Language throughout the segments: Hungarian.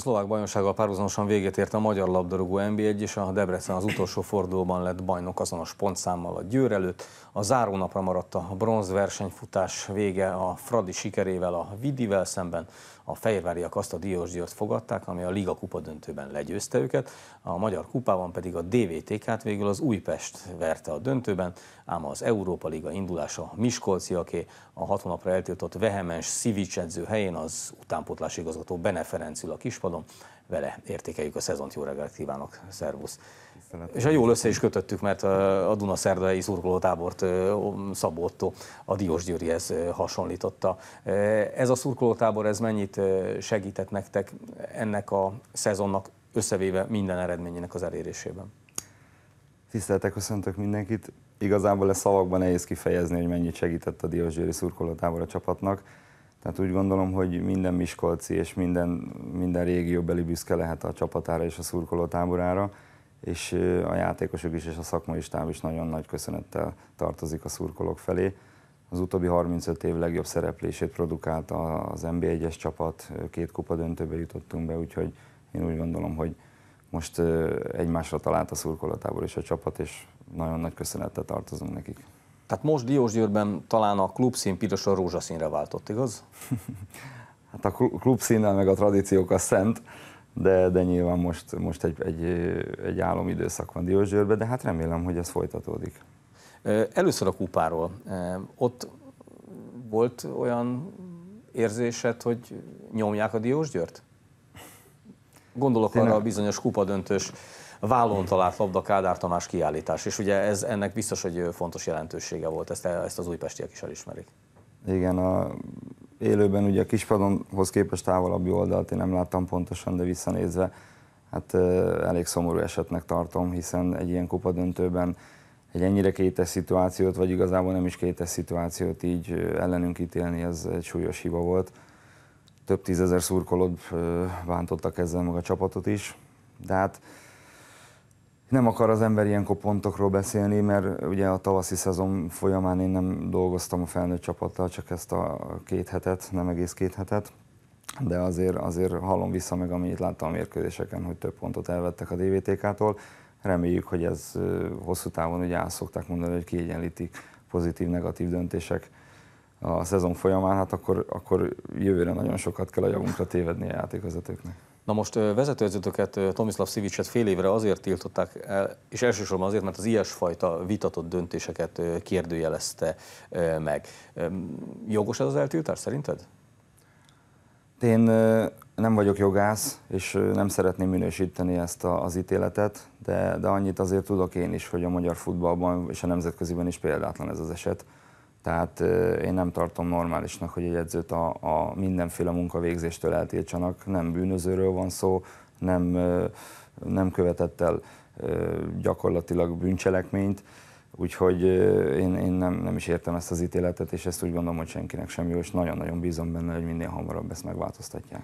szlovák bajnoksággal párhuzamosan véget ért a magyar labdarúgó nb 1 és a Debrecen az utolsó fordulóban lett bajnok azonos pontszámmal a Győr előtt. A zárónapra maradt a versenyfutás vége a Fradi sikerével a Vidivel szemben. A fehérváriak azt a Diós Győrt fogadták, ami a Liga Kupa döntőben legyőzte őket, a Magyar Kupában pedig a DVTK-t végül az Újpest verte a döntőben, ám az Európa Liga indulása Miskolciaké a hat hónapra eltiltott vehemens Szivics helyén az utánpótlás igazgató Bene Ferencül a kispad gondolkodom. Vele értékeljük a szezont. Jó reggelt kívánok, szervusz! Tiszteletem. És a jól össze is kötöttük, mert a Dunaszerdai szurkolótábort Szabó Otto a Diós Győrihez hasonlította. Ez a szurkolótábor, ez mennyit segített nektek ennek a szezonnak összevéve minden eredményének az elérésében? Tiszteltek, köszöntök mindenkit. Igazából ez szavakban nehéz kifejezni, hogy mennyit segített a Diós Győri szurkolótábor a csapatnak tehát úgy gondolom, hogy minden Miskolci és minden, minden régióbeli büszke lehet a csapatára és a szurkoló táborára, és a játékosok is és a szakmai stáb is nagyon nagy köszönettel tartozik a szurkolók felé. Az utóbbi 35 év legjobb szereplését produkálta az NB1-es csapat, két kupa döntőbe jutottunk be, úgyhogy én úgy gondolom, hogy most egymásra talált a szurkolatából és a csapat, és nagyon nagy köszönettel tartozunk nekik. Tehát most Diósgyőrben talán a klubszín pirosan rózsaszínre váltott, igaz? hát a klubszínnel meg a tradíciók a szent, de, de nyilván most, most egy, egy, egy időszak van Diósgyőrben, de hát remélem, hogy ez folytatódik. Először a kupáról. Ott volt olyan érzésed, hogy nyomják a Diósgyőrt? Gondolok Tényleg? arra a bizonyos kupadöntős vállon talált labda Kádár Tamás kiállítás, és ugye ez, ennek biztos, hogy fontos jelentősége volt, ezt, ezt az újpestiek is elismerik. Igen, a élőben ugye a kispadonhoz képest távolabbi oldalt én nem láttam pontosan, de visszanézve hát elég szomorú esetnek tartom, hiszen egy ilyen kupa döntőben egy ennyire kétes szituációt, vagy igazából nem is kétes szituációt így ellenünk ítélni, ez egy súlyos hiba volt. Több tízezer szurkolót bántottak ezzel meg a csapatot is, de hát nem akar az ember ilyenkor pontokról beszélni, mert ugye a tavaszi szezon folyamán én nem dolgoztam a felnőtt csapattal, csak ezt a két hetet, nem egész két hetet, de azért, azért hallom vissza meg, amit láttam a mérkőzéseken, hogy több pontot elvettek a DVTK-tól. Reméljük, hogy ez hosszú távon, ugye azt szokták mondani, hogy kiegyenlítik pozitív-negatív döntések a szezon folyamán, hát akkor, akkor jövőre nagyon sokat kell a javunkra tévedni a játékvezetőknek. Na most vezetőedzőtöket, Tomislav Szivicset fél évre azért tiltották el, és elsősorban azért, mert az ilyesfajta vitatott döntéseket kérdőjelezte meg. Jogos ez az eltiltás szerinted? Én nem vagyok jogász, és nem szeretném minősíteni ezt az ítéletet, de, de annyit azért tudok én is, hogy a magyar futballban és a nemzetköziben is példátlan ez az eset. Tehát én nem tartom normálisnak, hogy egy edzőt a, a mindenféle munkavégzéstől eltiltsanak. Nem bűnözőről van szó, nem, nem követett el gyakorlatilag bűncselekményt. Úgyhogy én, én nem, nem is értem ezt az ítéletet, és ezt úgy gondolom, hogy senkinek sem jó, és nagyon-nagyon bízom benne, hogy minél hamarabb ezt megváltoztatják.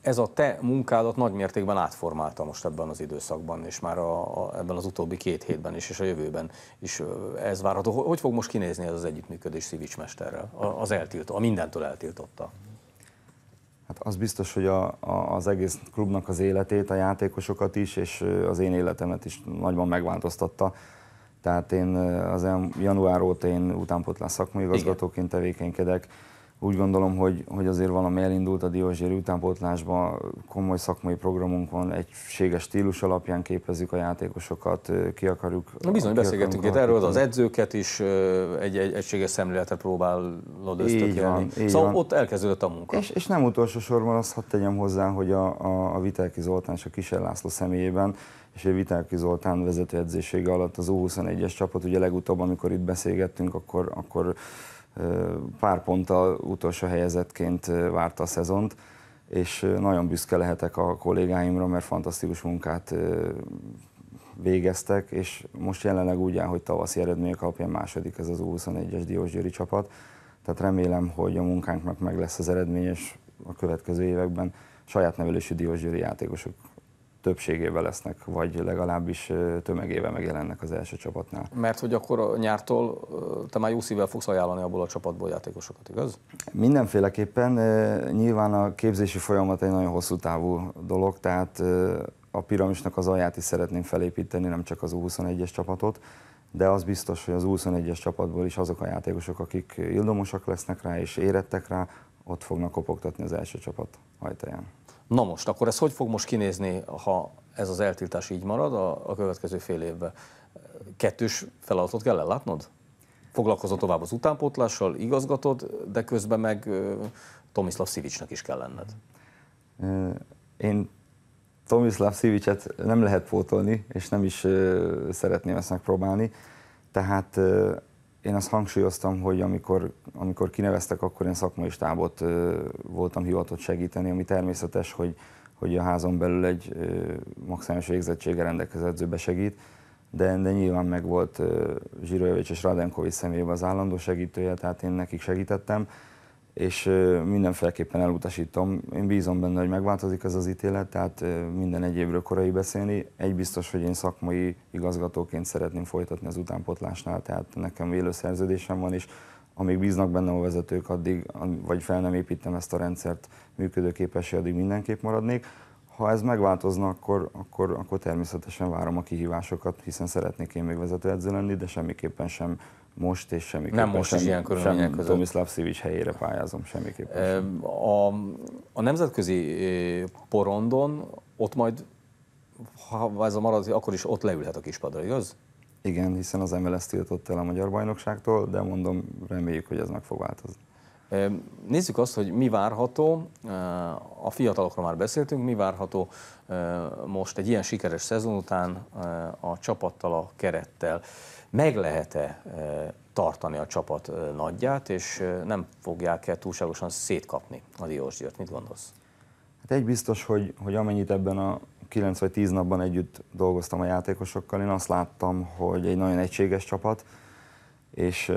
Ez a te munkádat nagy mértékben átformálta most ebben az időszakban, és már a, a, ebben az utóbbi két hétben is, és a jövőben is ez várható. Hogy fog most kinézni ez az együttműködés Szivics mesterrel, az eltiltó, a mindentől eltiltotta? Hát az biztos, hogy a, a, az egész klubnak az életét, a játékosokat is, és az én életemet is nagyban megváltoztatta. Tehát én az január óta én utánpotlás igazgatóként tevékenykedek, úgy gondolom, hogy, hogy azért valami elindult a Diózsér utánpótlásban, komoly szakmai programunk van, egységes stílus alapján képezzük a játékosokat, ki akarjuk... Na bizony, beszélgetünk itt erről, az edzőket is egy, egy egységes szemléletet próbálod ösztökélni. Szóval van. ott elkezdődött a munka. És, és nem utolsó sorban azt hadd tegyem hozzá, hogy a, a, a Vitelki Zoltán és a Kisel László személyében és a Vitelki Zoltán edzésége alatt az U21-es csapat, ugye legutóbb, amikor itt beszélgettünk, akkor, akkor pár ponttal utolsó helyezetként várta a szezont, és nagyon büszke lehetek a kollégáimra, mert fantasztikus munkát végeztek, és most jelenleg úgy áll, hogy tavaszi eredmények alapján második ez az U21-es Győri csapat, tehát remélem, hogy a munkánknak meg lesz az eredmény, és a következő években saját Diós Győri játékosok többségével lesznek, vagy legalábbis tömegével megjelennek az első csapatnál. Mert hogy akkor nyártól te már jó szívvel fogsz ajánlani abból a csapatból játékosokat, igaz? Mindenféleképpen nyilván a képzési folyamat egy nagyon hosszú távú dolog, tehát a piramisnak az alját is szeretném felépíteni, nem csak az U21-es csapatot, de az biztos, hogy az U21-es csapatból is azok a játékosok, akik ildomosak lesznek rá és érettek rá, ott fognak kopogtatni az első csapat ajtaján. Na most, akkor ez hogy fog most kinézni, ha ez az eltiltás így marad a, a következő fél évben? Kettős feladatot kell ellátnod? Foglalkozol tovább az utánpótlással, igazgatod, de közben meg Tomislav Szivicsnek is kell lenned. Én Tomislav Szivicset nem lehet pótolni, és nem is szeretném ezt megpróbálni. Tehát én azt hangsúlyoztam, hogy amikor, amikor kineveztek, akkor én szakmai stábot voltam hivatott segíteni, ami természetes, hogy, hogy a házon belül egy maximális végzettsége rendelkező segít, de, de nyilván meg volt Zsirojevics és Radenkovics személyében az állandó segítője, tehát én nekik segítettem és mindenféleképpen elutasítom. Én bízom benne, hogy megváltozik ez az ítélet, tehát minden egyébről korai beszélni. Egy biztos, hogy én szakmai igazgatóként szeretném folytatni az utánpotlásnál, tehát nekem élő szerződésem van, és amíg bíznak benne a vezetők, addig, vagy fel nem építem ezt a rendszert működőképesé, addig mindenképp maradnék ha ez megváltozna, akkor, akkor, akkor természetesen várom a kihívásokat, hiszen szeretnék én még vezetőedző lenni, de semmiképpen sem most és semmiképpen Nem most sem, is ilyen körülmények sem között. Tomislav Szivics helyére pályázom, semmiképpen sem. A, a nemzetközi porondon ott majd, ha ez a marad, akkor is ott leülhet a kispadra, igaz? Igen, hiszen az MLS tiltott el a Magyar Bajnokságtól, de mondom, reméljük, hogy ez meg fog változni. Nézzük azt, hogy mi várható a fiatalokról már beszéltünk, mi várható most egy ilyen sikeres szezon után a csapattal, a kerettel. Meg lehet-e tartani a csapat nagyját, és nem fogják-e túlságosan szétkapni a Győrt? Mit gondolsz? Hát egy biztos, hogy, hogy amennyit ebben a 9 vagy 10 napban együtt dolgoztam a játékosokkal, én azt láttam, hogy egy nagyon egységes csapat, és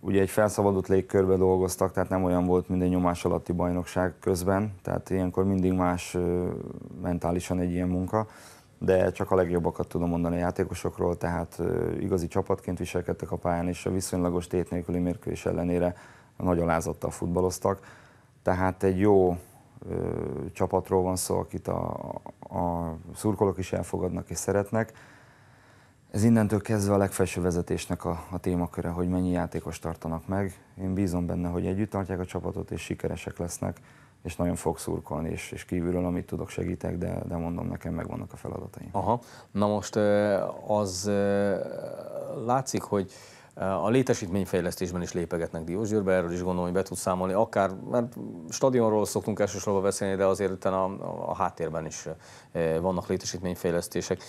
ugye egy felszabadult légkörbe dolgoztak, tehát nem olyan volt, mint egy nyomás alatti bajnokság közben, tehát ilyenkor mindig más mentálisan egy ilyen munka, de csak a legjobbakat tudom mondani a játékosokról, tehát igazi csapatként viselkedtek a pályán, és a viszonylagos tét nélküli mérkőzés ellenére nagy alázattal futballoztak. Tehát egy jó uh, csapatról van szó, akit a, a szurkolók is elfogadnak és szeretnek, ez innentől kezdve a legfelső vezetésnek a, a témaköre, hogy mennyi játékos tartanak meg. Én bízom benne, hogy együtt tartják a csapatot, és sikeresek lesznek, és nagyon fog szurkolni, és, és kívülről, amit tudok, segítek, de, de mondom, nekem megvannak a feladataim. Aha, na most az látszik, hogy a létesítményfejlesztésben is lépegetnek Győrbe, erről is gondolom, hogy be tudsz számolni, akár, mert stadionról szoktunk elsősorban beszélni, de azért a, a háttérben is vannak létesítményfejlesztések.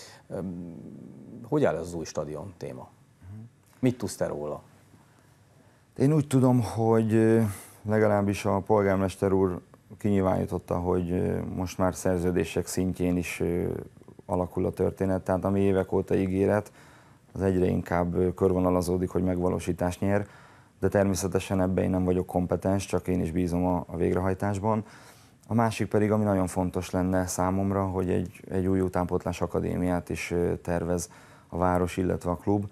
Hogy áll ez az új stadion téma? Mit tudsz te róla? Én úgy tudom, hogy legalábbis a polgármester úr kinyilvánította, hogy most már szerződések szintjén is alakul a történet, tehát ami évek óta ígéret, az egyre inkább körvonalazódik, hogy megvalósítás nyer, de természetesen ebben én nem vagyok kompetens, csak én is bízom a, a végrehajtásban. A másik pedig, ami nagyon fontos lenne számomra, hogy egy, egy új utánpótlás akadémiát is tervez a város, illetve a klub.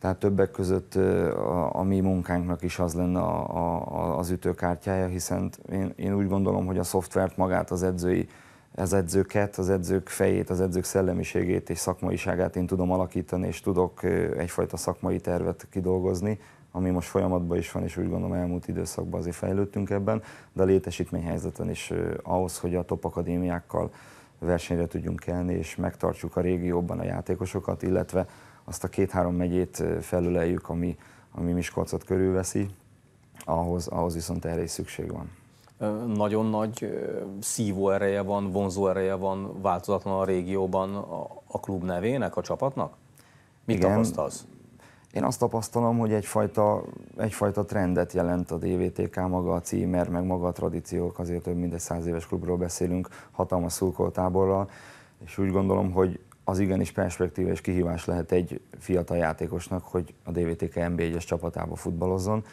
Tehát többek között a, a mi munkánknak is az lenne a, a, az ütőkártyája, hiszen én, én úgy gondolom, hogy a szoftvert magát az edzői, az edzőket, az edzők fejét, az edzők szellemiségét és szakmaiságát én tudom alakítani, és tudok egyfajta szakmai tervet kidolgozni, ami most folyamatban is van, és úgy gondolom elmúlt időszakban azért fejlődtünk ebben, de a létesítményhelyzeten is ahhoz, hogy a top akadémiákkal versenyre tudjunk kelni, és megtartsuk a régióban a játékosokat, illetve azt a két-három megyét felüleljük, ami, ami Miskolcot körülveszi, ahhoz, ahhoz viszont erre is szükség van. Nagyon nagy szívó ereje van, vonzó ereje van változatlan a régióban a klub nevének, a csapatnak? Mit Igen, tapasztalsz? Én azt tapasztalom, hogy egyfajta, egyfajta trendet jelent a DVTK maga a címer, meg maga a tradíciók, azért több mint egy száz éves klubról beszélünk, hatalmas szurkoltáborral, és úgy gondolom, hogy az igenis perspektíva és kihívás lehet egy fiatal játékosnak, hogy a DVTK NB1-es csapatába futballozzon,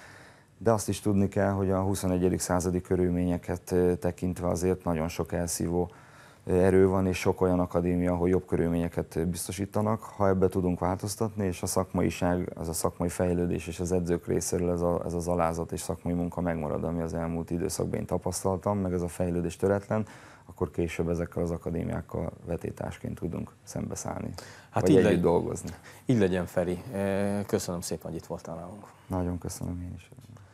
de azt is tudni kell, hogy a 21. századi körülményeket eh, tekintve azért nagyon sok elszívó erő van, és sok olyan akadémia, ahol jobb körülményeket biztosítanak. Ha ebbe tudunk változtatni, és a szakmaiság, az a szakmai fejlődés és az edzők részéről ez, a, ez az alázat és szakmai munka megmarad, ami az elmúlt időszakban én tapasztaltam, meg ez a fejlődés töretlen, akkor később ezekkel az akadémiákkal vetétásként tudunk szembeszállni, hát vagy így együtt legy- dolgozni. Így legyen, Feri. Köszönöm szépen, hogy itt voltál nálunk. Nagyon köszönöm én is.